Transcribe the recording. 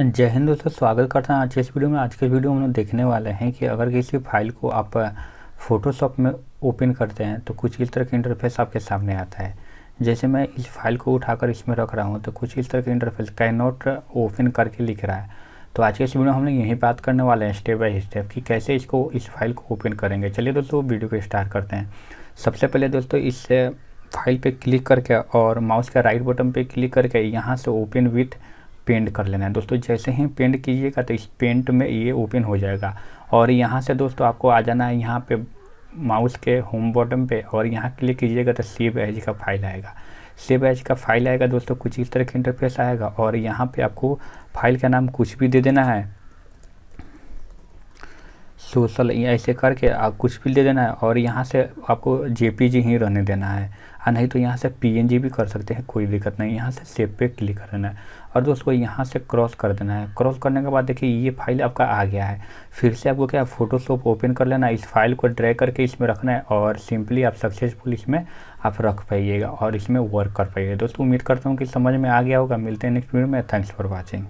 जय हिंद दोस्तों स्वागत करता हूँ आज के इस वीडियो में आज के वीडियो में हम देखने वाले हैं कि अगर किसी फाइल को आप फोटोशॉप में ओपन करते हैं तो कुछ इस तरह के इंटरफेस आपके सामने आता है जैसे मैं इस फाइल को उठाकर इसमें रख रहा हूँ तो कुछ इस तरह के इंटरफेस कैन नॉट ओपन करके लिख रहा है तो आज के इस वीडियो में हम लोग बात करने वाले हैं स्टेप बाई स्टेप कि कैसे इसको इस फाइल को ओपन करेंगे चलिए दोस्तों वीडियो को स्टार्ट करते हैं सबसे पहले दोस्तों इस फाइल पर क्लिक करके और माउस का राइट बटन पर क्लिक करके यहाँ से ओपन विथ पेंट कर लेना है दोस्तों जैसे ही पेंट कीजिएगा तो इस पेंट में ये ओपन हो जाएगा और यहाँ से दोस्तों आपको आ जाना है यहाँ पे माउस के होम बॉटम पे और यहाँ क्लिक कीजिएगा तो सेव एज का फाइल आएगा सेव एज का फाइल आएगा दोस्तों कुछ इस तरह का इंटरफेस आएगा और यहाँ पे आपको फाइल का नाम कुछ भी दे देना है सोशल ऐसे करके आप कुछ भी दे देना है और यहाँ से आपको जे ही रहने देना है और नहीं तो यहाँ से पीएनजी भी कर सकते हैं कोई दिक्कत नहीं यहाँ से सेव पे क्लिक कर देना है और दोस्तों यहाँ से क्रॉस कर देना है क्रॉस करने के बाद देखिए ये फाइल आपका आ गया है फिर से आपको क्या फोटोशॉप ओपन कर लेना है इस फाइल को ड्रैग करके इसमें रखना है और सिंपली आप सक्सेसफुल इसमें आप रख पाइएगा और इसमें वर्क कर पाइएगा दोस्तों उम्मीद करता हूँ कि समझ में आ गया होगा मिलते हैं नेक्स्ट वीडियो में थैंक्स फॉर वॉचिंग